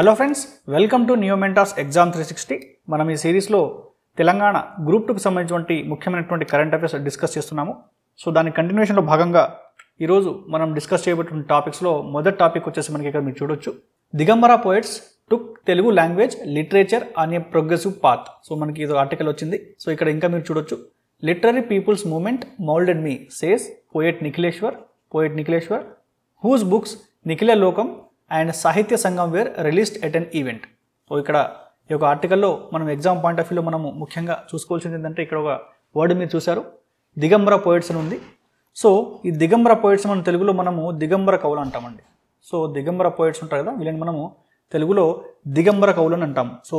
hello friends welcome to new mentors exam three sixty మనం ఈ సిరీస్లో తెలంగాణ గ్రూప్ టూకి సంబంధించినటువంటి ముఖ్యమైనటువంటి కరెంట్ అఫైర్స్ డిస్కస్ చేస్తున్నాము సో దాని కంటిన్యూషన్లో భాగంగా ఈరోజు మనం డిస్కస్ చేయబోతున్న టాపిక్స్లో మొదటి టాపిక్ వచ్చేసి మనకి ఇక్కడ మీరు చూడొచ్చు Digambara poets took Telugu language literature అనే ప్రోగ్రెసివ్ పాత్ సో మనకి ఇది ఆర్టికల్ వచ్చింది సో ఇక్కడ ఇంకా మీరు చూడొచ్చు literary people's movement moulded me says poet Nikhileswar poet Nikhileswar whose books Nikhila Lokam and Sahitya Sangham were released at an event so ఇక్కడ ఈ యొక్క ఆర్టికల్లో మనం ఎగ్జామ్ పాయింట్ ఆఫ్ వ్యూలో మనము ముఖ్యంగా చూసుకోవాల్సింది ఏంటంటే ఇక్కడ ఒక వర్డ్ మీరు చూశారు దిగంబర పోయిట్స్ అని ఉంది సో ఈ దిగంబర పోయిట్స్ మనం తెలుగులో మనము దిగంబర కవులు అంటామండి సో దిగంబర పోయిట్స్ ఉంటారు కదా వీళ్ళని మనము తెలుగులో దిగంబర కవులు అని అంటాము సో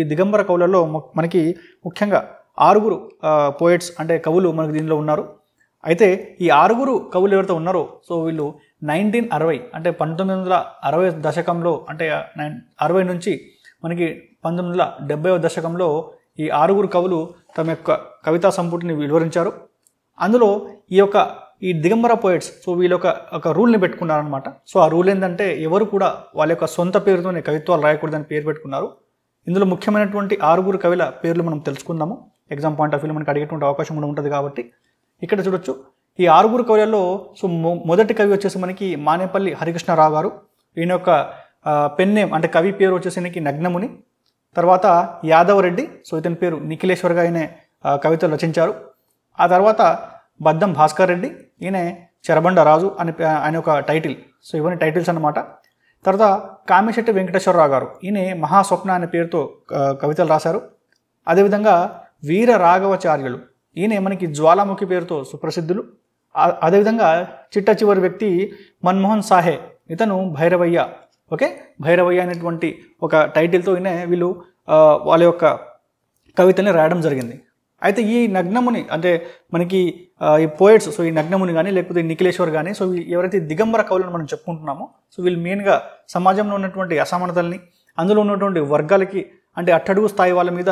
ఈ దిగంబర కవులలో మనకి ముఖ్యంగా ఆరుగురు పోయిట్స్ అంటే కవులు మనకు దీనిలో ఉన్నారు అయితే ఈ ఆరుగురు కవులు ఎవరైతే ఉన్నారో సో వీళ్ళు నైన్టీన్ అరవై అంటే పంతొమ్మిది వందల అరవై దశకంలో అంటే నైన్ అరవై నుంచి మనకి పంతొమ్మిది వందల డెబ్బై దశకంలో ఈ ఆరుగురు కవులు తమ యొక్క కవితా సంపుటిని వివరించారు అందులో ఈ యొక్క ఈ దిగంబర పోయిట్స్ సో వీళ్ళ ఒక ఒక రూల్ని పెట్టుకున్నారనమాట సో ఆ రూల్ ఏంటంటే ఎవరు కూడా వాళ్ళ యొక్క సొంత పేరుతోనే కవిత్వాలు రాయకూడదని పేరు పెట్టుకున్నారు ఇందులో ముఖ్యమైనటువంటి ఆరుగురు కవిల పేర్లు మనం తెలుసుకుందాము ఎగ్జామ్ పాయింట్ ఆఫ్ వ్యూలో మనకి అడిగేటువంటి అవకాశం కూడా ఉంటుంది కాబట్టి ఇక్కడ చూడొచ్చు ఈ ఆరుగురు కవులలో సో మొదటి కవి వచ్చేసి మనకి మానేపల్లి హరికృష్ణరావు గారు ఈయన యొక్క పెన్ నేమ్ అంటే కవి పేరు వచ్చేసరికి నగ్నముని తర్వాత యాదవరెడ్డి సో ఇతని పేరు నిఖిలేశ్వర్గా ఆయన కవితలు రచించారు ఆ తర్వాత బద్దం భాస్కర్ రెడ్డి ఈయన చెరబండ రాజు అని ఆయన ఒక టైటిల్ సో ఇవన్నీ టైటిల్స్ అనమాట తర్వాత కామిశెట్టి వెంకటేశ్వరరావు గారు ఈయన మహాస్వప్న అనే పేరుతో కవితలు రాశారు అదేవిధంగా వీర రాఘవచార్యులు ఈయన మనకి జ్వాలాముఖి పేరుతో సుప్రసిద్ధులు అదేవిధంగా చిట్ట చివరి వ్యక్తి మన్మోహన్ సాహే ఇతను భైరవయ్య ఓకే భైరవయ్య అనేటువంటి ఒక టైటిల్తో వీళ్ళు వాళ్ళ యొక్క కవితల్ని రాయడం జరిగింది అయితే ఈ నగ్నముని అంటే మనకి ఈ పోయిట్స్ సో ఈ నగ్నముని కానీ లేకపోతే నిఖిలేశ్వర్ కానీ సో ఎవరైతే దిగంబర కవులను మనం చెప్పుకుంటున్నామో సో వీళ్ళు మెయిన్గా సమాజంలో ఉన్నటువంటి అసమానతల్ని అందులో ఉన్నటువంటి వర్గాలకి అంటే అట్టడుగు స్థాయి వాళ్ళ మీద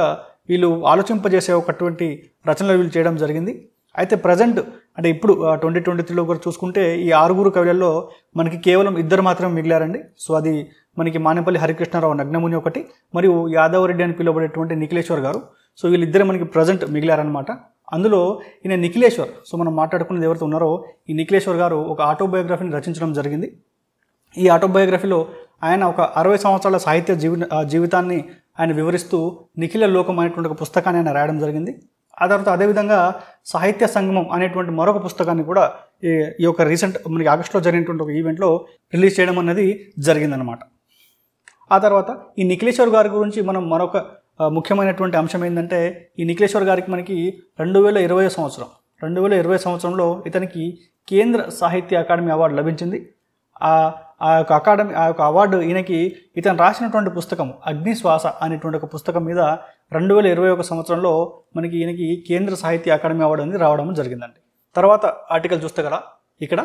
వీళ్ళు ఆలోచింపజేసే ఒకటువంటి రచనలు వీళ్ళు చేయడం జరిగింది అయితే ప్రజెంట్ అంటే ఇప్పుడు ట్వంటీ ట్వంటీ త్రీలో కూడా చూసుకుంటే ఈ ఆరుగురు కవులలో మనకి కేవలం ఇద్దరు మాత్రం మిగిలారండి సో అది మనకి మానేపల్లి హరికృష్ణారావు నగ్నముని ఒకటి మరియు యాదవరెడ్డి అని పిలువబడేటువంటి నిఖిలేశ్వర్ గారు సో వీళ్ళిద్దరు మనకి ప్రజెంట్ మిగిలారనమాట అందులో ఈయన నిఖిలేశ్వర్ సో మనం మాట్లాడుకునేది ఎవరితో ఉన్నారో ఈ నిఖిలేశ్వర్ గారు ఒక ఆటోబయోగ్రఫీని రచించడం జరిగింది ఈ ఆటోబయోగ్రఫీలో ఆయన ఒక అరవై సంవత్సరాల సాహిత్య జీవి జీవితాన్ని ఆయన వివరిస్తూ నిఖిల లోకం అనేటువంటి ఒక పుస్తకాన్ని ఆయన రాయడం జరిగింది ఆ తర్వాత అదేవిధంగా సాహిత్య సంగమం అనేటువంటి మరొక పుస్తకాన్ని కూడా ఈ యొక్క రీసెంట్ మనకి ఆగస్టులో జరిగినటువంటి ఒక ఈవెంట్లో రిలీజ్ చేయడం అనేది జరిగిందనమాట ఆ తర్వాత ఈ నిఖిలేశ్వర్ గారి గురించి మనం మరొక ముఖ్యమైనటువంటి అంశం ఏంటంటే ఈ నిఖిలేశ్వర్ గారికి మనకి రెండు వేల ఇరవై సంవత్సరం రెండు వేల ఇరవై సంవత్సరంలో ఇతనికి కేంద్ర సాహిత్య అకాడమీ అవార్డు లభించింది ఆ ఆ యొక్క అకాడమీ ఆ యొక్క అవార్డు ఈయనకి ఇతను రాసినటువంటి పుస్తకం అగ్నిశ్వాస అనేటువంటి ఒక పుస్తకం మీద రెండు వేల ఇరవై ఒక సంవత్సరంలో మనకి ఈయనకి కేంద్ర సాహిత్య అకాడమీ అవార్డు అనేది రావడం జరిగిందండి తర్వాత ఆర్టికల్ చూస్తే కదా ఇక్కడ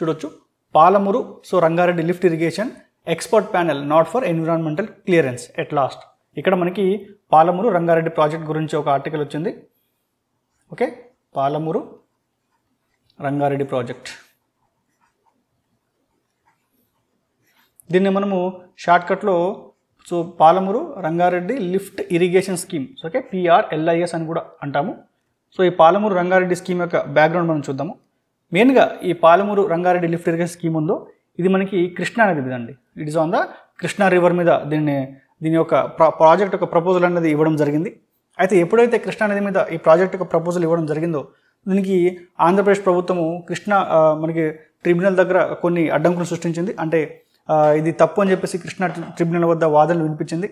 చూడొచ్చు Palamuru so Rangareddy lift irrigation expert panel not for environmental clearance at last ఇక్కడ మనకి పాలమూరు రంగారెడ్డి ప్రాజెక్ట్ గురించి ఒక ఆర్టికల్ వచ్చింది ఓకే పాలమూరు రంగారెడ్డి ప్రాజెక్ట్ దీన్ని మనము షార్ట్కట్లో so Palamuru Rangareddy lift irrigation scheme okay PRLIS అని కూడా అంటాము సో ఈ పాలమూరు రంగారెడ్డి స్కీమ్ యొక్క బ్యాక్గ్రౌండ్ మనం చూద్దాము మెయిన్గా ఈ Palamuru Rangareddy lift irrigation scheme ఉందో ఇది మనకి కృష్ణా నది అండి it is on the Krishna river మీద దీన్ని దీని యొక్క ప్రాజెక్ట్ యొక్క ప్రపోజల్ అనేది ఇవ్వడం జరిగింది అయితే ఎప్పుడైతే కృష్ణా నది మీద ఈ ప్రాజెక్ట్ యొక్క ప్రపోజల్ ఇవ్వడం జరిగిందో దీనికి ఆంధ్రప్రదేశ్ ప్రభుత్వము కృష్ణా మనకి ట్రిబ్యునల్ దగ్గర కొన్ని అడ్డంకులు సృష్టించింది అంటే ఇది తప్పు అని చెప్పేసి కృష్ణా ట్రిబ్యునల్ వద్ద వాదనలు వినిపించింది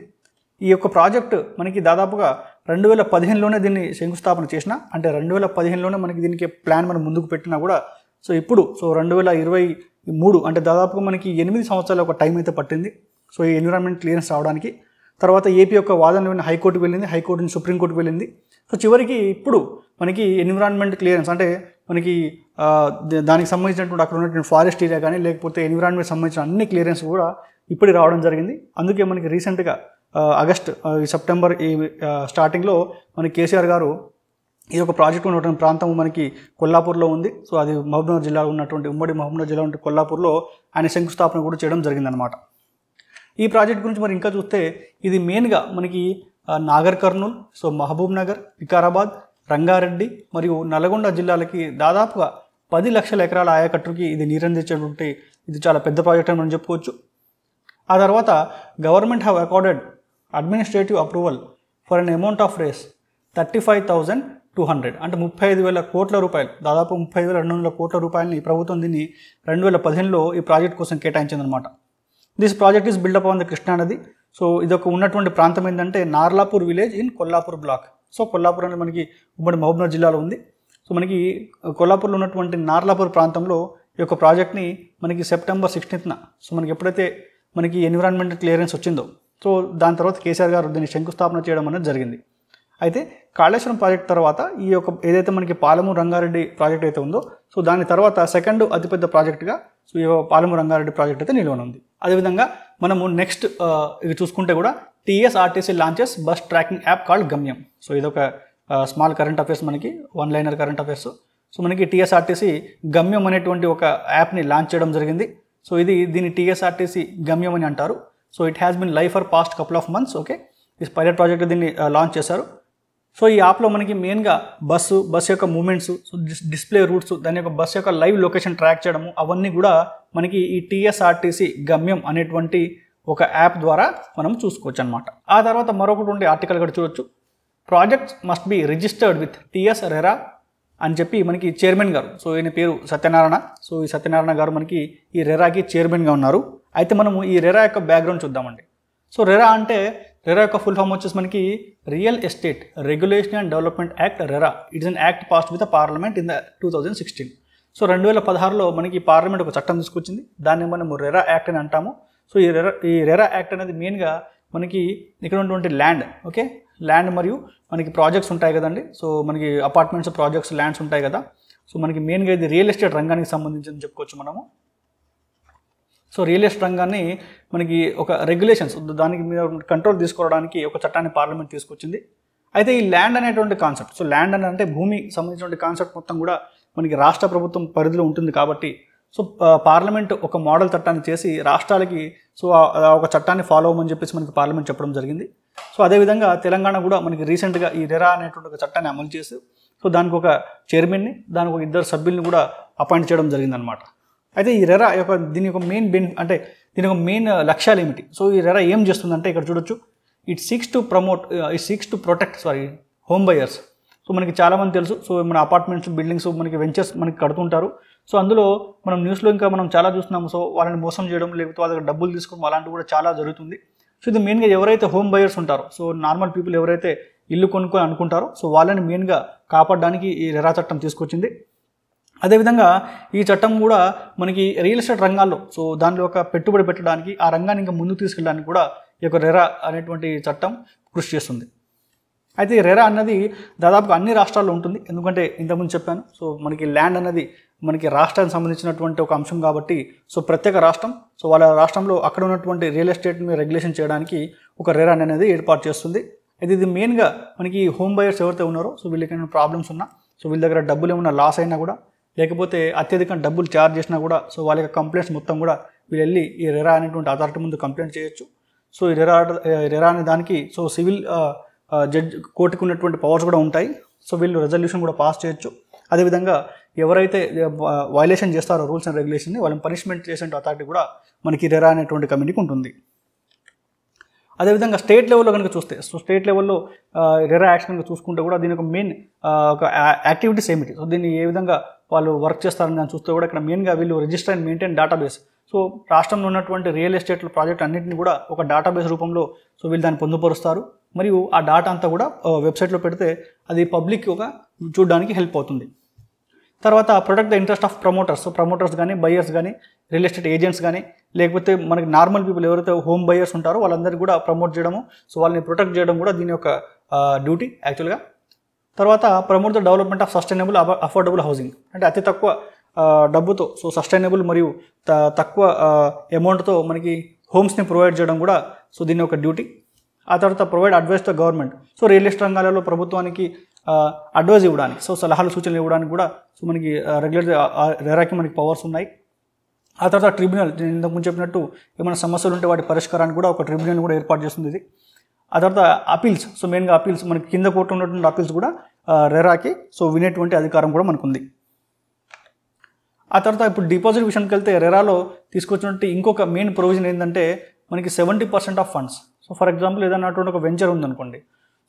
ఈ యొక్క ప్రాజెక్టు మనకి దాదాపుగా రెండు వేల పదిహేనులోనే దీన్ని శంకుస్థాపన చేసిన అంటే రెండు వేల పదిహేనులోనే మనకి దీనికి ప్లాన్ మనం ముందుకు పెట్టినా కూడా సో ఇప్పుడు సో రెండు వేల ఇరవై మూడు అంటే దాదాపుగా మనకి ఎనిమిది సంవత్సరాల ఒక టైం అయితే పట్టింది సో ఈ ఎన్విరాన్మెంట్ క్లియరెన్స్ రావడానికి తర్వాత ఏపీ యొక్క వాదనలు విన్న హైకోర్టుకు వెళ్ళింది హైకోర్టు నుంచి సుప్రీంకోర్టుకు వెళ్ళింది సో చివరికి ఇప్పుడు మనకి ఎన్విరాన్మెంట్ క్లియరెన్స్ అంటే మనకి దానికి సంబంధించినటువంటి అక్కడ ఉన్నటువంటి ఫారెస్ట్ ఏరియా కానీ లేకపోతే ఎన్విరాన్మెంట్ సంబంధించిన అన్ని క్లియరెన్స్ కూడా ఇప్పటికి రావడం జరిగింది అందుకే మనకి రీసెంట్గా ఆగస్ట్ సెప్టెంబర్ ఈ స్టార్టింగ్లో మన కేసీఆర్ గారు ఇది ఒక ప్రాజెక్ట్ ఉన్నటువంటి ప్రాంతం మనకి కొల్లాపూర్లో ఉంది సో అది మహబూబ్నగర్ జిల్లా ఉన్నటువంటి ఉమ్మడి మహబూబ్నగర్ జిల్లా ఉన్నటువంటి కొల్లాపూర్లో ఆయన శంకుస్థాపన కూడా చేయడం జరిగిందనమాట ఈ ప్రాజెక్ట్ గురించి మరి ఇంకా చూస్తే ఇది మెయిన్గా మనకి Nagarkurnool so Mahabubnagar Vikarabad Rangareddy మరియు నల్గొండ జిల్లాలకి దాదాపుగా పది లక్షల ఎకరాల ఆయకట్టుకి ఇది నీరందించేటువంటి ఇది చాలా పెద్ద ప్రాజెక్ట్ అని మనం చెప్పుకోవచ్చు ఆ తర్వాత government have accorded administrative approval for an amount of Rs thirty five thousand two hundred అంటే ముప్పై ఐదు వేల కోట్ల రూపాయలు దాదాపు ముప్పై ఐదు వేల రెండు వందల కోట్ల రూపాయలని ప్రభుత్వం దీన్ని రెండు వేల పదిహేనులో ఈ ప్రాజెక్ట్ కోసం కేటాయించిందనమాట this project is built up on the Krishna నది సో ఇదొక ఉన్నటువంటి ప్రాంతం ఏంటంటే Narlapur village in Kollapur block so Kollapur అనేది మనకి ఉమ్మడి మహబూబ్నగర్ జిల్లాలో ఉంది సో మనకి కొల్లాపూర్లో ఉన్నటువంటి నార్లాపూర్ ప్రాంతంలో ఈ యొక్క ప్రాజెక్ట్ని మనకి సెప్టెంబర్ సిక్స్టీన్త్న సో మనకి ఎప్పుడైతే మనకి ఎన్విరాన్మెంట్ క్లియరెన్స్ వచ్చిందో సో దాని తర్వాత కేసీఆర్ గారు దీన్ని శంకుస్థాపన చేయడం అనేది జరిగింది అయితే కాళేశ్వరం ప్రాజెక్ట్ తర్వాత ఈ యొక్క ఏదైతే మనకి పాలమూరు రంగారెడ్డి ప్రాజెక్ట్ అయితే ఉందో సో దాని తర్వాత సెకండ్ అతిపెద్ద ప్రాజెక్టుగా సో ఈ పాలమూరు రంగారెడ్డి ప్రాజెక్ట్ అయితే నిలవనుంది అదేవిధంగా మనము నెక్స్ట్ ఇది చూసుకుంటే కూడా TSRTC launches bus tracking app called Gamyam so ఇదొక స్మాల్ కరెంట్ అఫేర్స్ మనకి one liner current affairs so మనకి టీఎస్ఆర్టీసీ గమ్యం అనేటువంటి ఒక యాప్ని లాంచ్ చేయడం జరిగింది సో ఇది దీన్ని టీఎస్ఆర్టీసీ గమ్యం అని అంటారు so it has been live for past couple of months okay ఈ పైలట్ ప్రాజెక్ట్ దీన్ని లాంచ్ చేశారు సో ఈ యాప్లో మనకి మెయిన్గా బస్సు బస్సు యొక్క మూమెంట్స్ డిస్ప్లే రూట్స్ దాని యొక్క బస్ యొక్క లైవ్ లొకేషన్ ట్రాక్ చేయడము అవన్నీ కూడా మనకి ఈ టీఎస్ఆర్టీసీ గమ్యం అనేటువంటి ఒక యాప్ ద్వారా మనం చూసుకోవచ్చు అనమాట ఆ తర్వాత మరొకటి ఉండే ఆర్టికల్ కూడా చూడొచ్చు projects must be registered with TS RERA అని చెప్పి మనకి చైర్మన్ గారు సో ఈయన పేరు సత్యనారాయణ సో ఈ సత్యనారాయణ గారు మనకి ఈ రెరాకి చైర్మన్గా ఉన్నారు అయితే మనము ఈ రెరా యొక్క బ్యాక్గ్రౌండ్ చూద్దామండి సో రెరా అంటే రెరా యొక్క ఫుల్ ఫామ్ వచ్చేసి మనకి real estate regulation and development act RERA it's an act passed with parliament in the two thousand sixteen so రెండు వేల పదహారులో మనకి పార్లమెంట్ ఒక చట్టం తీసుకొచ్చింది దాన్ని మనము రెరా యాక్ట్ అని అంటాము సో ఈ రెరా ఈ రెరా యాక్ట్ అనేది మెయిన్గా మనకి ఇక్కడ ఉన్నటువంటి ల్యాండ్ ఓకే ల్యాండ్ మరియు మనకి ప్రాజెక్ట్స్ ఉంటాయి కదండి సో మనకి అపార్ట్మెంట్స్ ప్రాజెక్ట్స్ ల్యాండ్స్ ఉంటాయి కదా సో మనకి మెయిన్గా ఇది రియల్ ఎస్టేట్ రంగానికి సంబంధించింది చెప్పుకోవచ్చు మనము సో రియల్ ఎస్టేట్ రంగాన్ని మనకి ఒక రెగ్యులేషన్స్ దానికి మీద కంట్రోల్ తీసుకోవడానికి ఒక చట్టాన్ని పార్లమెంట్ తీసుకొచ్చింది అయితే ఈ ల్యాండ్ అనేటువంటి కాన్సెప్ట్ సో ల్యాండ్ అని అంటే భూమి సంబంధించినటువంటి కాన్సెప్ట్ మొత్తం కూడా మనకి రాష్ట్ర ప్రభుత్వం పరిధిలో ఉంటుంది కాబట్టి సో పార్లమెంట్ ఒక మోడల్ చట్టాన్ని చేసి రాష్ట్రాలకి సో ఒక చట్టాన్ని ఫాలో అవ్వమని చెప్పేసి మనకి పార్లమెంట్ చెప్పడం జరిగింది సో అదేవిధంగా తెలంగాణ కూడా మనకి రీసెంట్గా ఈ రెరా అనేటువంటి ఒక చట్టాన్ని అమలు చేసి సో దానికి ఒక చైర్మన్ని దానికి ఒక ఇద్దరు సభ్యుల్ని కూడా అపాయింట్ చేయడం జరిగిందనమాట అయితే ఈ రెరా యొక్క దీని యొక్క మెయిన్ బెన్ అంటే దీని యొక్క మెయిన్ లక్ష్యాలు ఏమిటి సో ఈ రెరా ఏం చేస్తుందంటే ఇక్కడ చూడొచ్చు it seeks to promote it seeks to protect sorry home buyers so మనకి చాలామంది తెలుసు సో మన అపార్ట్మెంట్స్ బిల్డింగ్స్ మనకి వెంచర్స్ మనకి కడుతుంటారు సో అందులో మనం న్యూస్లో ఇంకా మనం చాలా చూస్తున్నాము సో వాళ్ళని మోసం చేయడం లేకపోతే వాళ్ళ దగ్గర డబ్బులు తీసుకోవడం అలాంటివి కూడా చాలా జరుగుతుంది సో ఇది మెయిన్గా ఎవరైతే హోమ్ బయర్స్ ఉంటారో సో నార్మల్ పీపుల్ ఎవరైతే ఇల్లు కొనుక్కొని అనుకుంటారో సో వాళ్ళని మెయిన్గా కాపాడడానికి ఈ రెరా చట్టం తీసుకొచ్చింది అదేవిధంగా ఈ చట్టం కూడా మనకి రియల్ ఎస్టేట్ రంగాల్లో సో దానిలో ఒక పెట్టుబడి పెట్టడానికి ఆ రంగాన్ని ఇంకా ముందుకు తీసుకెళ్ళడానికి కూడా ఈ యొక్క రెరా అనేటువంటి చట్టం కృషి చేస్తుంది అయితే రెరా అన్నది దాదాపుగా అన్ని రాష్ట్రాల్లో ఉంటుంది ఎందుకంటే ఇంతకుముందు చెప్పాను సో మనకి ల్యాండ్ అన్నది మనకి రాష్ట్రానికి సంబంధించినటువంటి ఒక అంశం కాబట్టి సో ప్రత్యేక రాష్ట్రం సో వాళ్ళ రాష్ట్రంలో అక్కడ ఉన్నటువంటి రియల్ ఎస్టేట్ని రెగ్యులేషన్ చేయడానికి ఒక రెరాన్ అనేది ఏర్పాటు చేస్తుంది అయితే ఇది మెయిన్గా మనకి హోమ్ బయర్స్ ఎవరైతే ఉన్నారో సో వీళ్ళకి ఏమైనా ప్రాబ్లమ్స్ ఉన్నా సో వీళ్ళ దగ్గర డబ్బులు ఏమైనా లాస్ అయినా కూడా లేకపోతే అత్యధికంగా డబ్బులు ఛార్జ్ చేసినా కూడా సో వాళ్ళ కంప్లైంట్స్ మొత్తం కూడా వీళ్ళు ఈ రెరా అనేటువంటి అథారిటీ ముందు కంప్లైంట్ చేయొచ్చు సో ఈ రెరా రెరా అనే దానికి సో సివిల్ జడ్జ్ కోర్టుకు ఉన్నటువంటి పవర్స్ కూడా ఉంటాయి సో వీళ్ళు రెజల్యూషన్ కూడా పాస్ చేయొచ్చు అదేవిధంగా ఎవరైతే వైలేషన్ చేస్తారో రూల్స్ అండ్ రెగ్యులేషన్ని వాళ్ళని పనిష్మెంట్ చేసే అథారిటీ కూడా మనకి రెరా అనేటువంటి కమిటీకి ఉంటుంది అదేవిధంగా స్టేట్ లెవెల్లో కనుక చూస్తే సో స్టేట్ లెవెల్లో రెరా యాక్షన్ కనుక చూసుకుంటే కూడా దీని ఒక మెయిన్ ఒక యాక్టివిటీస్ ఏమిటి సో దీన్ని ఏ విధంగా వాళ్ళు వర్క్ చేస్తారని దాన్ని చూస్తే కూడా ఇక్కడ మెయిన్గా వీళ్ళు register and maintain database so రాష్ట్రంలో ఉన్నటువంటి రియల్ ఎస్టేట్ ప్రాజెక్ట్ అన్నింటిని కూడా ఒక డేటాబేస్ రూపంలో సో వీళ్ళు దాన్ని పొందుపరుస్తారు మరియు ఆ డేటా అంతా కూడా వెబ్సైట్లో పెడితే అది పబ్లిక్ ఒక చూడడానికి హెల్ప్ అవుతుంది తర్వాత protect the interest of promoters promoters కానీ బయర్స్ కానీ రియల్ ఎస్టేట్ ఏజెంట్స్ కానీ లేకపోతే మనకి నార్మల్ పీపుల్ ఎవరైతే హోమ్ బయర్స్ ఉంటారో వాళ్ళందరికీ కూడా ప్రమోట్ చేయడము సో వాళ్ళని ప్రొటెక్ట్ చేయడం కూడా దీని యొక్క డ్యూటీ యాక్చువల్గా తర్వాత promote the development of sustainable affordable housing అంటే అతి తక్కువ డబ్బుతో సో సస్టైనబుల్ మరియు త తక్కువ అమౌంట్తో మనకి హోమ్స్ని ప్రొవైడ్ చేయడం కూడా సో దీని యొక్క డ్యూటీ ఆ తర్వాత provide advice the government so real estate రంగాలలో ప్రభుత్వానికి అడ్వైజ్ ఇవ్వడానికి సో సలహాలు సూచనలు ఇవ్వడానికి కూడా సో మనకి రెగ్యులర్ రెరాకి మనకి పవర్స్ ఉన్నాయి ఆ తర్వాత ట్రిబ్యునల్ నేను ఇంతకుముందు చెప్పినట్టు ఏమైనా సమస్యలు ఉంటే వాటి పరిష్కారానికి కూడా ఒక ట్రిబ్యునల్ కూడా ఏర్పాటు చేస్తుంది ఇది ఆ తర్వాత అపీల్స్ సో మెయిన్గా అపీల్స్ మనకి కింద కోర్టు ఉన్నటువంటి అపీల్స్ కూడా రెరాకి సో వినేటువంటి అధికారం కూడా మనకు ఉంది ఆ తర్వాత ఇప్పుడు డిపాజిట్ విషయానికి వెళ్తే రెరాలో తీసుకొచ్చినట్టు ఇంకొక మెయిన్ ప్రొవిజన్ ఏంటంటే మనకి seventy percent of funds so for example ఏదైనా ఒక వెంచర్ ఉందనుకోండి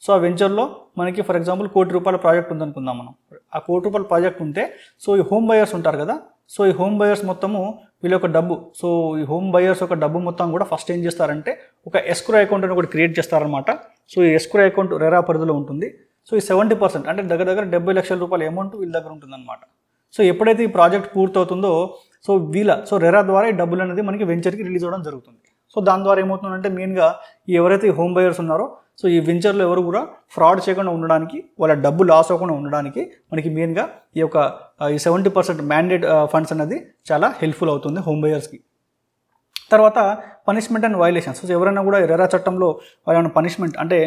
సో ఆ వెంచర్లో మనకి ఫర్ ఎగ్జాంపుల్ కోటి రూపాయల ప్రాజెక్ట్ ఉందనుకుందాం మనం ఆ కోటి రూపాయల ప్రాజెక్ట్ ఉంటే సో ఈ హోమ్ బయర్స్ ఉంటారు కదా సో ఈ హోమ్ బయర్స్ మొత్తము వీళ్ళ యొక్క డబ్బు సో ఈ హోమ్ బయర్స్ యొక్క డబ్బు మొత్తం కూడా ఫస్ట్ ఏం చేస్తారంటే ఒక ఎస్క్రో అకౌంట్ అని ఒకటి క్రియేట్ చేస్తారనమాట సో ఈ ఎస్క్రో అకౌంట్ రెరా పరిధిలో ఉంటుంది సో ఈ సెవెంటీ పర్సెంట్ అంటే దగ్గర దగ్గర డెబ్బై లక్షల రూపాయల అమౌంట్ వీళ్ళ దగ్గర ఉంటుందన్నమాట సో ఎప్పుడైతే ఈ ప్రాజెక్ట్ పూర్తవుతుందో సో వీళ్ళ సో రెరా ద్వారా ఈ డబ్బులు అనేది మనకి వెంచర్కి రిలీజ్ అవ్వడం జరుగుతుంది సో దాని ద్వారా ఏమవుతుందంటే మెయిన్గా ఎవరైతే హోమ్ బయర్స్ ఉన్నారో సో ఈ వెంచర్లో ఎవరు కూడా ఫ్రాడ్ చేయకుండా ఉండడానికి వాళ్ళ డబ్బు లాస్ అవ్వకుండా ఉండడానికి మనకి మెయిన్గా ఈ యొక్క ఈ సెవెంటీ పర్సెంట్ మ్యాండేట్ ఫండ్స్ అనేది చాలా హెల్ప్ఫుల్ అవుతుంది హోమ్ బయర్స్కి తర్వాత పనిష్మెంట్ అండ్ వైలేషన్స్ సో ఎవరైనా కూడా రెరా చట్టంలో వాళ్ళ పనిష్మెంట్ అంటే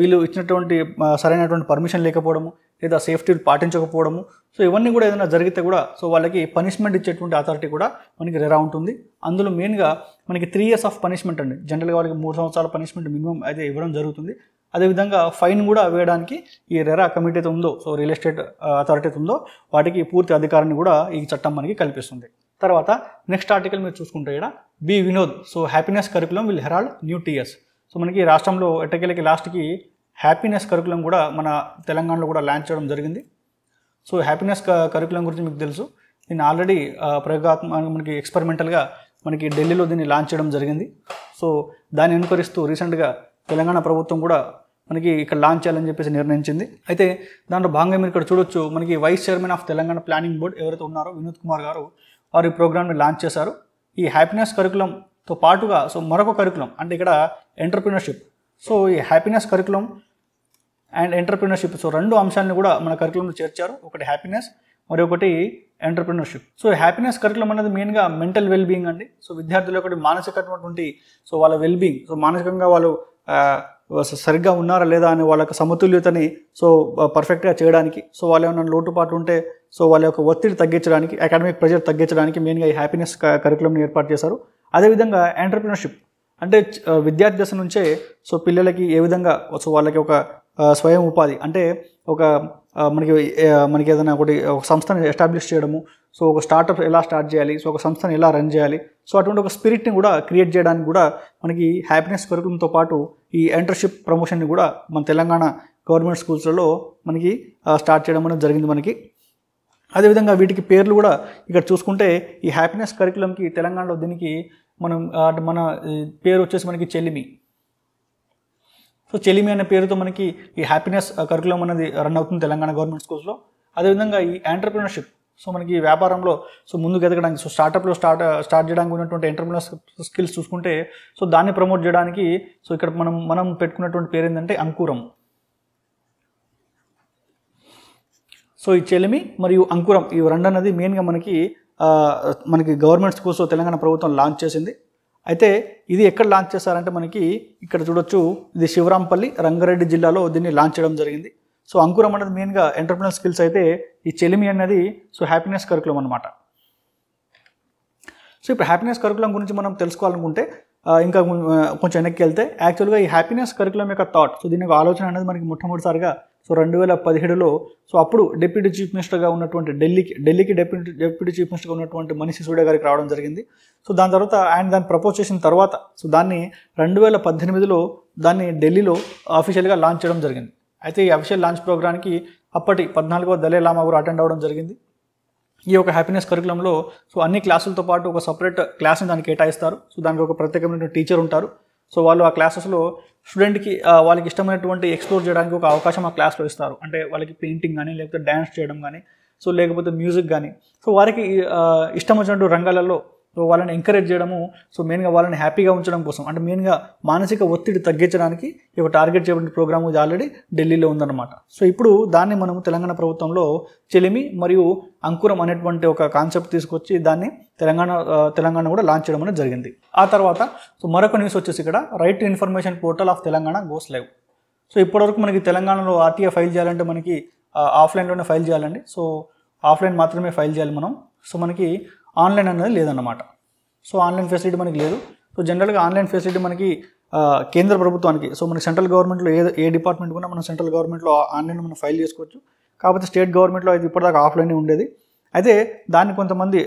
వీళ్ళు ఇచ్చినటువంటి సరైనటువంటి పర్మిషన్ లేకపోవడము లేదా సేఫ్టీలు పాటించకపోవడము సో ఇవన్నీ కూడా ఏదైనా జరిగితే కూడా సో వాళ్ళకి పనిష్మెంట్ ఇచ్చేటువంటి అథారిటీ కూడా మనకి రెరా ఉంటుంది అందులో మెయిన్గా మనకి త్రీ ఇయర్స్ ఆఫ్ పనిష్మెంట్ అండి జనరల్గా వాళ్ళకి మూడు సంవత్సరాల పనిష్మెంట్ మినిమం అయితే ఇవ్వడం జరుగుతుంది అదేవిధంగా ఫైన్ కూడా వేయడానికి ఈ రెరా కమిటీ అయితే ఉందో సో రియల్ ఎస్టేట్ అథారిటీ అయితే ఉందో వాటికి పూర్తి అధికారాన్ని కూడా ఈ చట్టం మనకి కల్పిస్తుంది తర్వాత నెక్స్ట్ ఆర్టికల్ మీరు చూసుకుంటే ఇక్కడ B Vinod so happiness curriculum will herald new TS so మనకి రాష్ట్రంలో ఎట్టకెళ్ళకి లాస్ట్కి హ్యాపీనెస్ కరికులం కూడా మన తెలంగాణలో కూడా లాంచ్ చేయడం జరిగింది సో హ్యాపీనెస్ కరికులం గురించి మీకు తెలుసు దీన్ని ఆల్రెడీ ప్రయోగాత్మక మనకి ఎక్స్పెరిమెంటల్గా మనకి ఢిల్లీలో దీన్ని లాంచ్ చేయడం జరిగింది సో దాన్ని అనుకరిస్తూ రీసెంట్గా తెలంగాణ ప్రభుత్వం కూడా మనకి ఇక్కడ లాంచ్ చేయాలని చెప్పేసి నిర్ణయించింది అయితే దాంట్లో భాగంగా మీరు ఇక్కడ చూడొచ్చు మనకి vice chairman of Telangana planning board ఎవరైతే ఉన్నారో వినోద్ కుమార్ గారు వారు ఈ ప్రోగ్రామ్ని లాంచ్ చేశారు ఈ హ్యాపీనెస్ కరికులంతో పాటుగా సో మరొక కరికులం అంటే ఇక్కడ ఎంటర్ప్రినర్షిప్ సో ఈ happiness curriculum and entrepreneurship so రెండు అంశాలను కూడా మన కరికులంలో చేర్చారు ఒకటి హ్యాపీనెస్ మరి ఒకటి ఎంటర్ప్రినర్షిప్ సో హ్యాపీనెస్ కరికులం అనేది మెయిన్గా మెంటల్ వెల్బీయింగ్ అండి సో విద్యార్థులు ఒకటి మానసికమైనటువంటి సో వాళ్ళ వెల్బీయింగ్ సో మానసికంగా వాళ్ళు సరిగ్గా ఉన్నారా లేదా అని వాళ్ళకి సమతుల్యతని సో పర్ఫెక్ట్గా చేయడానికి సో వాళ్ళు ఏమైనా లోటుపాటు ఉంటే సో వాళ్ళ యొక్క ఒత్తిడి తగ్గించడానికి అకాడమిక్ ప్రెజర్ తగ్గించడానికి మెయిన్గా ఈ హ్యాపీనెస్ కరికులంని ఏర్పాటు చేశారు అదేవిధంగా ఎంటర్ప్రినర్షిప్ అంటే విద్యార్థి దశ నుంచే సో పిల్లలకి ఏ విధంగా సో వాళ్ళకి ఒక స్వయం ఉపాధి అంటే ఒక మనకి మనకి ఏదైనా ఒకటి ఒక సంస్థను ఎస్టాబ్లిష్ చేయడము సో ఒక స్టార్టప్ ఎలా స్టార్ట్ చేయాలి సో ఒక సంస్థను ఎలా రన్ చేయాలి సో అటువంటి ఒక స్పిరిట్ని కూడా క్రియేట్ చేయడానికి కూడా మనకి హ్యాపీనెస్ కరికులంతో పాటు ఈ ఎంటర్షిప్ ప్రమోషన్ని కూడా మన తెలంగాణ గవర్నమెంట్ స్కూల్స్లలో మనకి స్టార్ట్ చేయడం అనేది జరిగింది మనకి అదేవిధంగా వీటికి పేర్లు కూడా ఇక్కడ చూసుకుంటే ఈ హ్యాపీనెస్ కరికులంకి తెలంగాణలో దీనికి మనం మన పేరు వచ్చేసి మనకి చెల్లిమి సో చెలిమి అనే పేరుతో మనకి ఈ హ్యాపీనెస్ కరికులం అనేది రన్ అవుతుంది తెలంగాణ గవర్నమెంట్ స్కూల్స్లో అదేవిధంగా ఈ ఎంటర్ప్రినర్షిప్ సో మనకి వ్యాపారంలో సో ముందుకు ఎదగడానికి సో స్టార్టప్లో స్టార్ట్ స్టార్ట్ చేయడానికి ఉన్నటువంటి ఎంటర్ప్రినర్ స్కిల్స్ చూసుకుంటే సో దాన్ని ప్రమోట్ చేయడానికి సో ఇక్కడ మనం మనం పెట్టుకున్నటువంటి పేరు ఏంటంటే అంకురం సో ఈ చెలిమి మరియు అంకురం ఈ రెండు అనేది మెయిన్గా మనకి మనకి గవర్నమెంట్ స్కూల్స్ తెలంగాణ ప్రభుత్వం లాంచ్ చేసింది అయితే ఇది ఎక్కడ లాంచ్ చేశారంటే మనకి ఇక్కడ చూడొచ్చు ఇది శివరాంపల్లి రంగారెడ్డి జిల్లాలో దీన్ని లాంచ్ చేయడం జరిగింది సో అంకురం అనేది మెయిన్గా ఎంటర్ప్రినర్ స్కిల్స్ అయితే ఈ చెలిమి అనేది సో హ్యాపీనెస్ కరికులం అనమాట సో ఇప్పుడు హ్యాపీనెస్ కరికులం గురించి మనం తెలుసుకోవాలనుకుంటే ఇంకా కొంచెం వెనక్కి వెళ్తే యాక్చువల్గా ఈ హ్యాపీనెస్ కరికులం యొక్క థాట్ సో దీని యొక్క ఆలోచన అనేది మనకి మొట్టమొదటిసారిగా సో రెండు వేల పదిహేడులో సో అప్పుడు డిప్యూటీ చీఫ్ మినిస్టర్గా ఉన్నటువంటి ఢిల్లీకి ఢిల్లీకి డిప్యూటీ డిప్యూటీ చీఫ్ మినిస్టర్గా ఉన్నటువంటి మనీష్ సిసోడియా గారికి రావడం జరిగింది సో దాని తర్వాత ఆయన దాన్ని ప్రపోజ్ చేసిన తర్వాత సో దాన్ని రెండు వేల పద్దెనిమిదిలో దాన్ని ఢిల్లీలో అఫీషియల్గా లాంచ్ చేయడం జరిగింది అయితే ఈ అఫీషియల్ లాంచ్ ప్రోగ్రామ్కి అప్పటి పద్నాలుగో దళే లామా కూడా అటెండ్ అవ్వడం జరిగింది ఈ యొక్క హ్యాపీనెస్ కరికులంలో సో అన్ని క్లాసులతో పాటు ఒక సపరేట్ క్లాస్ని దానికి కేటాయిస్తారు సో దానికి ఒక ప్రత్యేకమైన టీచర్ ఉంటారు సో వాళ్ళు ఆ క్లాసెస్లో స్టూడెంట్కి వాళ్ళకి ఇష్టమైనటువంటి ఎక్స్ప్లోర్ చేయడానికి ఒక అవకాశం ఆ క్లాస్లో ఇస్తారు అంటే వాళ్ళకి పెయింటింగ్ కానీ లేకపోతే డ్యాన్స్ చేయడం కానీ సో లేకపోతే మ్యూజిక్ కానీ సో వారికి ఇష్టం వచ్చినట్టు రంగాలలో సో వాళ్ళని ఎంకరేజ్ చేయడము సో మెయిన్గా వాళ్ళని హ్యాపీగా ఉంచడం కోసం అంటే మెయిన్గా మానసిక ఒత్తిడి తగ్గించడానికి ఈ టార్గెట్ చేయబడిన ప్రోగ్రాము ఇది ఆల్రెడీ ఢిల్లీలో ఉందన్నమాట సో ఇప్పుడు దాన్ని మనం తెలంగాణ ప్రభుత్వంలో చెలిమి మరియు అంకురం అనేటువంటి ఒక కాన్సెప్ట్ తీసుకొచ్చి దాన్ని తెలంగాణ తెలంగాణ కూడా లాంచ్ చేయడం అనేది జరిగింది ఆ తర్వాత సో మరొక న్యూస్ వచ్చేసి ఇక్కడ right to information portal of Telangana goes live so ఇప్పటివరకు మనకి తెలంగాణలో ఆర్టీఏ ఫైల్ చేయాలంటే మనకి ఆఫ్లైన్లోనే ఫైల్ చేయాలండి సో ఆఫ్లైన్ మాత్రమే ఫైల్ చేయాలి మనం సో మనకి ఆన్లైన్ అనేది లేదన్నమాట సో ఆన్లైన్ ఫెసిలిటీ మనకి లేదు సో జనరల్గా ఆన్లైన్ ఫెసిలిటీ మనకి కేంద్ర ప్రభుత్వానికి సో మనకి సెంట్రల్ గవర్నమెంట్లో ఏ ఏ డిపార్ట్మెంట్ కూడా మనం సెంట్రల్ గవర్నమెంట్లో ఆన్లైన్ మనం ఫైల్ చేసుకోవచ్చు కాకపోతే స్టేట్ గవర్నమెంట్లో అయితే ఇప్పటిదాకా ఆఫ్లైనే ఉండేది అయితే దాన్ని కొంతమంది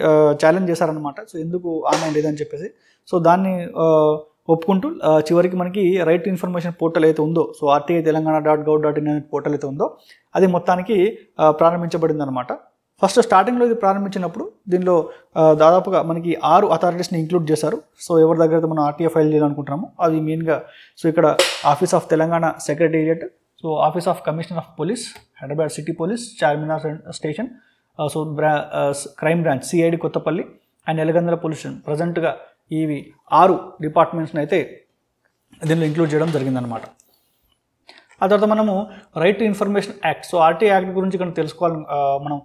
ఛాలెంజ్ చేశారనమాట సో ఎందుకు ఆన్లైన్ లేదని చెప్పేసి సో దాన్ని ఒప్పుకుంటూ చివరికి మనకి రైట్ టు ఇన్ఫర్మేషన్ పోర్టల్ అయితే ఉందో so RTI Telangana dot gov dot in అనే పోర్టల్ అయితే ఉందో అది మొత్తానికి ప్రారంభించబడింది అనమాట ఫస్ట్ స్టార్టింగ్లో ఇది ప్రారంభించినప్పుడు దీనిలో దాదాపుగా మనకి ఆరు అథారిటీస్ని ఇంక్లూడ్ చేశారు సో ఎవరి దగ్గర అయితే మనం ఆర్టీఏ ఫైల్ చేయాలనుకుంటున్నామో అది మెయిన్గా సో ఇక్కడ office of Telangana secretariat so office of commissioner of police Hyderabad city police Charminar station so బ్రా crime branch CID Kothapalli and Elagandala police station ప్రజెంట్గా ఇవి ఆరు డిపార్ట్మెంట్స్ని అయితే దీనిలో ఇంక్లూడ్ చేయడం జరిగిందనమాట ఆ తర్వాత మనము right to information act so RT act గురించి ఇక్కడ తెలుసుకోవాలి మనం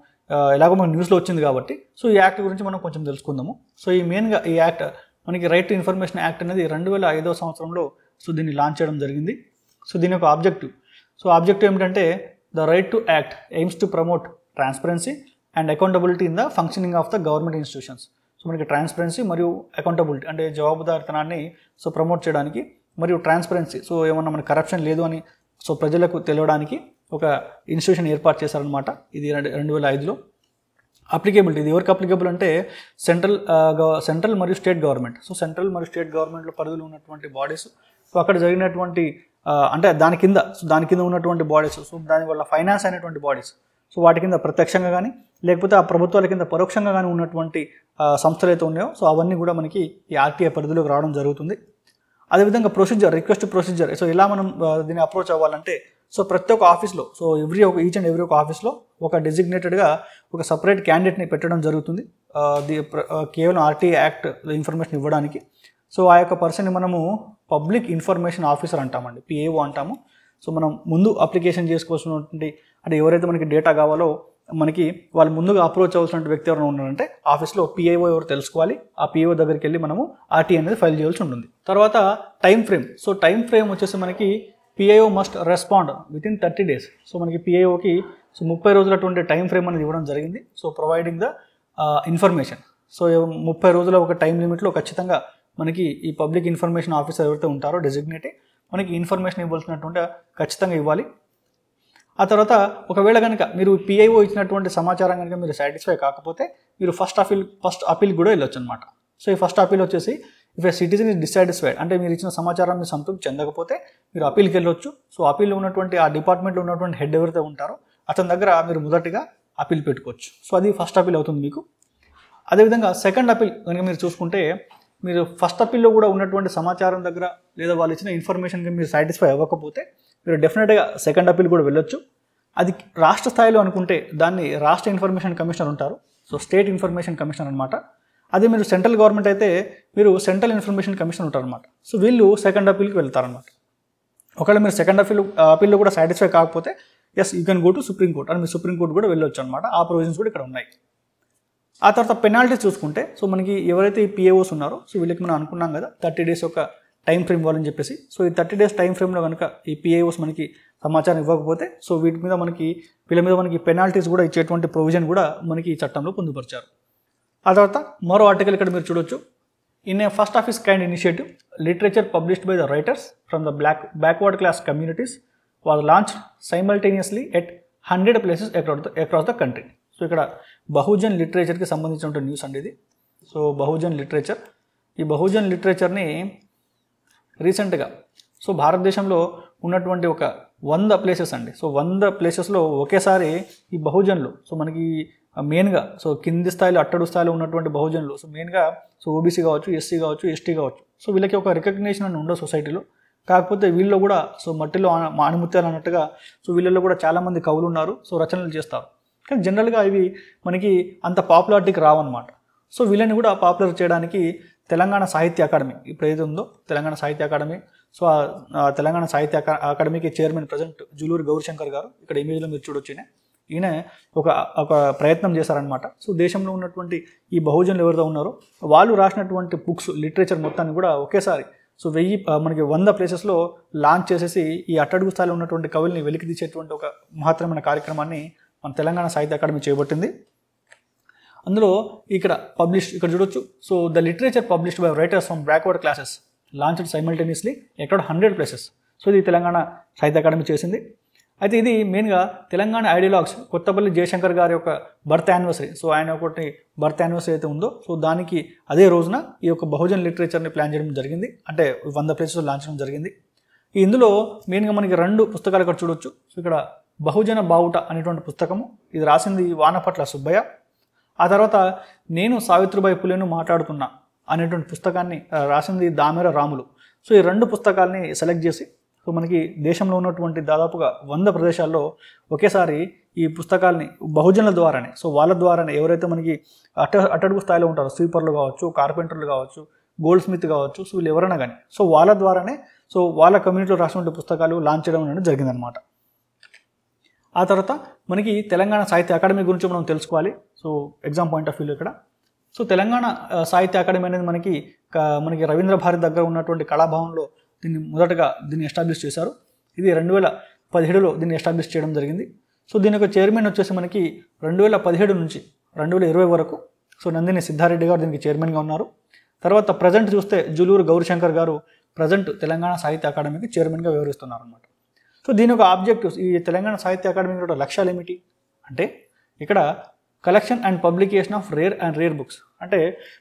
ఎలాగో మనకు న్యూస్లో వచ్చింది కాబట్టి సో ఈ యాక్ట్ గురించి మనం కొంచెం తెలుసుకుందాము సో ఈ మెయిన్గా ఈ యాక్ట్ మనకి రైట్ టు ఇన్ఫర్మేషన్ యాక్ట్ అనేది రెండు వేల ఐదో సంవత్సరంలో సో దీన్ని లాంచ్ చేయడం జరిగింది సో దీని యొక్క ఆబ్జెక్టివ్ సో ఆబ్జెక్టివ్ ఏమిటంటే the right to act aims to promote transparency and accountability in the functioning of the government institutions so మనకి ట్రాన్స్పరెన్సీ మరియు అకౌంటబిలిటీ అంటే జవాబుదారితనాన్ని సో ప్రమోట్ చేయడానికి మరియు ట్రాన్స్పరెన్సీ సో ఏమన్నా మన కరప్షన్ లేదు అని సో ప్రజలకు తెలియడానికి ఒక ఇన్స్టిట్యూషన్ ఏర్పాటు చేశారనమాట ఇది రెండు వేల ఐదులో అప్లికేబుల్ ఇది ఎవరికి అప్లికేబుల్ అంటే సెంట్రల్ సెంట్రల్ మరియు స్టేట్ గవర్నమెంట్ సో సెంట్రల్ మరియు స్టేట్ గవర్నమెంట్లో పరిధిలో ఉన్నటువంటి బాడీస్ సో అక్కడ జరిగినటువంటి అంటే దాని కింద సో దాని కింద ఉన్నటువంటి బాడీస్ సో దానివల్ల ఫైనాన్స్ అయినటువంటి బాడీస్ సో వాటి కింద ప్రత్యక్షంగా కానీ లేకపోతే ఆ ప్రభుత్వాల కింద పరోక్షంగా కానీ ఉన్నటువంటి సంస్థలు అయితే ఉన్నాయో సో అవన్నీ కూడా మనకి ఈ ఆర్టీఐ పరిధిలోకి రావడం జరుగుతుంది అదేవిధంగా ప్రొసీజర్ రిక్వెస్ట్ ప్రొసీజర్ సో ఇలా మనం దీన్ని అప్రోచ్ అవ్వాలంటే సో ప్రతి ఒక్క ఆఫీస్లో సో ఎవ్రీ ఒక ఈచ్ అండ్ ఎవ్రీ ఒక ఆఫీస్లో ఒక డెసిగ్నేటెడ్గా ఒక సపరేట్ క్యాండిడేట్ని పెట్టడం జరుగుతుంది ది కేవలం ఆర్టీ యాక్ట్ ఇన్ఫర్మేషన్ ఇవ్వడానికి సో ఆ యొక్క పర్సన్ని మనము పబ్లిక్ ఇన్ఫర్మేషన్ ఆఫీసర్ అంటామండి పిఏఓ అంటాము సో మనం ముందు అప్లికేషన్ చేసుకోవాల్సినటువంటి అంటే ఎవరైతే మనకి డేటా కావాలో మనకి వాళ్ళు ముందుగా అప్రోచ్ అవ్వాల్సిన వ్యక్తి ఎవరైనా ఉన్నారంటే ఆఫీస్లో పిఐఓ ఎవరు తెలుసుకోవాలి ఆ పిఐఓ దగ్గరికి వెళ్ళి మనము ఆర్టీ అనేది ఫైల్ చేయాల్సి ఉంటుంది తర్వాత time frame so time frame వచ్చేసి మనకి PIO must respond within thirty days so మనకి పిఐఓకి సో ముప్పై రోజులటువంటి టైం ఫ్రేమ్ అనేది ఇవ్వడం జరిగింది so providing the information so ముప్పై రోజుల ఒక టైం లిమిట్లో ఖచ్చితంగా మనకి ఈ పబ్లిక్ ఇన్ఫర్మేషన్ ఆఫీసర్ ఎవరైతే ఉంటారో డెసిగ్నేటే మనకి ఇన్ఫర్మేషన్ ఇవ్వాల్సినటువంటి ఖచ్చితంగా ఇవ్వాలి ఆ తర్వాత ఒకవేళ కనుక మీరు పిఐఓ ఇచ్చినటువంటి సమాచారం కనుక మీరు సాటిస్ఫై కాకపోతే మీరు ఫస్ట్ అపీల్ ఫస్ట్ అపీల్ కూడా వెళ్ళొచ్చు అనమాట సో ఈ ఫస్ట్ అపీల్ వచ్చేసి if a citizen is dissatisfied అంటే మీరు ఇచ్చిన సమాచారం మీరు సంతృప్తి చెందకపోతే మీరు అపీల్కి వెళ్ళొచ్చు సో అపీల్లో ఉన్నటువంటి ఆ డిపార్ట్మెంట్లో ఉన్నటువంటి హెడ్ ఎవరైతే ఉంటారో అతని దగ్గర మీరు మొదటిగా అపీల్ పెట్టుకోవచ్చు సో అది ఫస్ట్ అపీల్ అవుతుంది మీకు అదేవిధంగా సెకండ్ అపీల్ కనుక మీరు చూసుకుంటే మీరు ఫస్ట్ అప్పీల్లో కూడా ఉన్నటువంటి సమాచారం దగ్గర లేదా వాళ్ళు ఇచ్చిన ఇన్ఫర్మేషన్కి మీరు సాటిస్ఫై అవ్వకపోతే మీరు డెఫినెట్గా సెకండ్ అప్పీల్ కూడా వెళ్ళొచ్చు అది రాష్ట్ర స్థాయిలో అనుకుంటే దాన్ని రాష్ట్ర ఇన్ఫర్మేషన్ కమిషనర్ ఉంటారు సో స్టేట్ ఇన్ఫర్మేషన్ కమిషనర్ అనమాట అదే మీరు సెంట్రల్ గవర్నమెంట్ అయితే మీరు సెంట్రల్ ఇన్ఫర్మేషన్ కమిషన్ ఉంటారనమాట సో వీళ్ళు సెకండ్ అప్పీల్కి వెళ్తారనమాట ఒకవేళ మీరు సెకండ్ అప్పీల్ అప్పీల్లో కూడా సాటిస్ఫై కాకపోతే yes you can go to Supreme Court అని మీరు సుప్రీంకోర్టు కూడా వెళ్ళొచ్చు అనమాట ఆ ప్రొవిజన్స్ కూడా ఇక్కడ ఉన్నాయి ఆ తర్వాత పెనాల్టీస్ చూసుకుంటే సో మనకి ఎవరైతే ఈ పిఏఓస్ ఉన్నారో సో వీళ్ళకి మనం అనుకున్నాం కదా థర్టీ డేస్ యొక్క టైం ఫ్రేమ్ ఇవ్వాలని చెప్పేసి సో ఈ థర్టీ డేస్ టైం ఫ్రేమ్లో కనుక ఈ పిఏఓస్ మనకి సమాచారం ఇవ్వకపోతే సో వీటి మీద మనకి వీళ్ళ మీద మనకి పెనాల్టీస్ కూడా ఇచ్చేటువంటి ప్రొవిజన్ కూడా మనకి ఈ చట్టంలో పొందుపరిచారు ఆ తర్వాత మరో ఆర్టికల్ ఇక్కడ మీరు చూడొచ్చు in a first of its kind initiative literature published by the writers from the block backward class communities was launch simultaneously at hundred places across the country so ఇక్కడ బహుజన్ లిటరేచర్కి సంబంధించినటువంటి న్యూస్ అండి ఇది సో బహుజన్ లిటరేచర్ ఈ బహుజన్ లిటరేచర్ని రీసెంట్గా so భారతదేశంలో ఉన్నటువంటి ఒక వంద ప్లేసెస్ అండి సో వంద ప్లేసెస్లో ఒకేసారి ఈ బహుజన్లు సో మనకి మెయిన్గా సో కింది స్థాయిలో అట్టడు స్థాయిలో ఉన్నటువంటి బహుజన్లు సో మెయిన్గా సో ఓబీసీ కావచ్చు ఎస్సీ కావచ్చు ఎస్టీ కావచ్చు సో వీళ్ళకి ఒక రికగ్నేషన్ అని ఉండదు సొసైటీలో కాకపోతే వీళ్ళు కూడా సో మట్టిలో ఆణిముత్యాలు అన్నట్టుగా సో వీళ్ళలో కూడా చాలామంది కవులు ఉన్నారు సో రచనలు చేస్తారు కానీ జనరల్గా ఇవి మనకి అంత పాపులారిటీకి రావన్నమాట సో వీళ్ళని కూడా పాపులర్ చేయడానికి తెలంగాణ సాహిత్య అకాడమీ ఇప్పుడు ఏది ఉందో తెలంగాణ సాహిత్య అకాడమీ సో తెలంగాణ సాహిత్య అకాడమీకి చైర్మన్ ప్రజెంట్ జూలూరు గౌరీశంకర్ గారు ఇక్కడ ఇమేజ్లో మీరు చూడొచ్చినే ఈయన ఒక ఒక ప్రయత్నం చేశారనమాట సో దేశంలో ఉన్నటువంటి ఈ బహుజనులు ఎవరితో ఉన్నారో వాళ్ళు రాసినటువంటి బుక్స్ లిటరేచర్ మొత్తాన్ని కూడా ఒకేసారి సో వెయ్యి మనకి వంద ప్లేసెస్లో లాంచ్ చేసేసి ఈ అట్టడుగు స్థాయిలో ఉన్నటువంటి కవుల్ని వెలికి తీసేటువంటి ఒక మహత్తరమైన కార్యక్రమాన్ని మన తెలంగాణ సాహిత్య అకాడమీ చేపట్టింది అందులో ఇక్కడ పబ్లిష్ ఇక్కడ చూడొచ్చు so the literature published by writers from backward classes launched simultaneously ఎక్కడ హండ్రెడ్ ప్లేసెస్ సో ఇది తెలంగాణ సాహిత్య అకాడమీ చేసింది అయితే ఇది మెయిన్గా తెలంగాణ ఐడియలాగ్స్ కొత్తపల్లి జయశంకర్ గారి యొక్క బర్త్ యానివర్సరీ సో ఆయన ఒకటి బర్త్ యానివర్సరీ అయితే ఉందో సో దానికి అదే రోజున ఈ యొక్క బహుజన్ లిటరేచర్ని ప్లాన్ చేయడం జరిగింది అంటే వంద ప్లేసెస్ లాంచ్ చేయడం జరిగింది ఇందులో మెయిన్గా మనకి రెండు పుస్తకాలు ఇక్కడ చూడొచ్చు సో ఇక్కడ బహుజన బావుట అనేటువంటి పుస్తకము ఇది రాసింది వానపట్ల సుబ్బయ్య ఆ తర్వాత నేను సావిత్రిబాయి పులేను మాట్లాడుతున్నా అనేటువంటి పుస్తకాన్ని రాసింది దామెర రాములు సో ఈ రెండు పుస్తకాల్ని సెలెక్ట్ చేసి సో మనకి దేశంలో ఉన్నటువంటి దాదాపుగా వంద ప్రదేశాల్లో ఒకేసారి ఈ పుస్తకాల్ని బహుజనుల ద్వారానే సో వాళ్ళ ద్వారానే ఎవరైతే మనకి అట్ట అట్టడుగు స్థాయిలో ఉంటారో స్వీపర్లు కావచ్చు కార్పెంటర్లు కావచ్చు గోల్డ్ స్మిత్ కావచ్చు సో వీళ్ళు ఎవరైనా కానీ సో వాళ్ళ ద్వారానే సో వాళ్ళ కమ్యూనిటీలో రాసినటువంటి పుస్తకాలు లాంచ్ చేయడం అనేది జరిగిందనమాట ఆ తర్వాత మనకి తెలంగాణ సాహిత్య అకాడమీ గురించి మనం తెలుసుకోవాలి so exam point of view ఇక్కడ సో తెలంగాణ సాహిత్య అకాడమీ అనేది మనకి మనకి రవీంద్ర భారతి దగ్గర ఉన్నటువంటి కళాభవన్లో దీన్ని మొదటగా దీన్ని ఎస్టాబ్లిష్ చేశారు ఇది రెండు వేల పదిహేడులో దీన్ని ఎస్టాబ్లిష్ చేయడం జరిగింది సో దీని యొక్క చైర్మన్ వచ్చేసి మనకి రెండు వేల పదిహేడు నుంచి రెండు వేల ఇరవై వరకు సో నందిని సిద్ధారెడ్డి గారు దీనికి చైర్మన్గా ఉన్నారు తర్వాత ప్రజెంట్ చూస్తే జులూరు గౌరీశంకర్ గారు ప్రజెంట్ తెలంగాణ సాహిత్య అకాడమీకి చైర్మన్గా వ్యవహరిస్తున్నారు అనమాట సో దీని ఒక ఆబ్జెక్టివ్స్ ఈ తెలంగాణ సాహిత్య అకాడమీ యొక్క లక్ష్యాలు ఏమిటి అంటే ఇక్కడ collection and publication of rare and rare books అంటే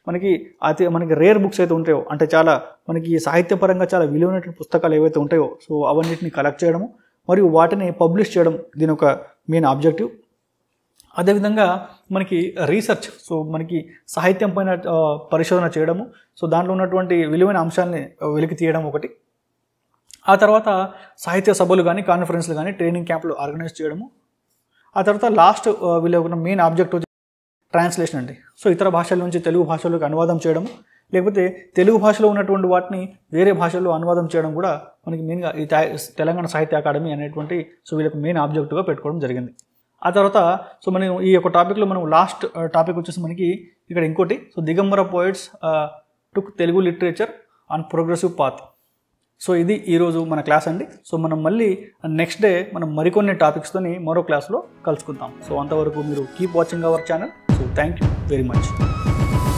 మనకి అతి మనకి రేర్ బుక్స్ అయితే ఉంటాయో అంటే చాలా మనకి సాహిత్యపరంగా చాలా విలువైనటువంటి పుస్తకాలు ఏవైతే ఉంటాయో సో అవన్నిటిని కలెక్ట్ చేయడము మరియు వాటిని పబ్లిష్ చేయడం దీని ఒక మెయిన్ ఆబ్జెక్టివ్ అదేవిధంగా మనకి రీసెర్చ్ సో మనకి సాహిత్యం పైన పరిశోధన చేయడము సో దాంట్లో ఉన్నటువంటి విలువైన అంశాలని వెలికి తీయడం ఒకటి ఆ తర్వాత సాహిత్య సభలు కానీ కాన్ఫరెన్స్లు కానీ ట్రైనింగ్ క్యాంపులు ఆర్గనైజ్ చేయడము ఆ తర్వాత లాస్ట్ వీళ్ళకున్న మెయిన్ ఆబ్జెక్ట్ ట్రాన్స్లేషన్ అండి సో ఇతర భాషల నుంచి తెలుగు భాషలోకి అనువాదం చేయడం లేకపోతే తెలుగు భాషలో ఉన్నటువంటి వాటిని వేరే భాషల్లో అనువాదం చేయడం కూడా మనకి మెయిన్గా ఈ తెలంగాణ సాహిత్య అకాడమీ అనేటువంటి సో వీళ్ళకి మెయిన్ ఆబ్జెక్టుగా పెట్టుకోవడం జరిగింది ఆ తర్వాత సో మనం ఈ యొక్క టాపిక్లో మనం లాస్ట్ టాపిక్ వచ్చేసి మనకి ఇక్కడ ఇంకోటి so Digambara poets took Telugu literature and progressive path so ఇది ఈరోజు మన క్లాస్ అండి సో మనం మళ్ళీ నెక్స్ట్ డే మనం మరికొన్ని టాపిక్స్తోని మరో క్లాస్లో కలుసుకుందాం సో అంతవరకు మీరు keep watching our channel so thank you very much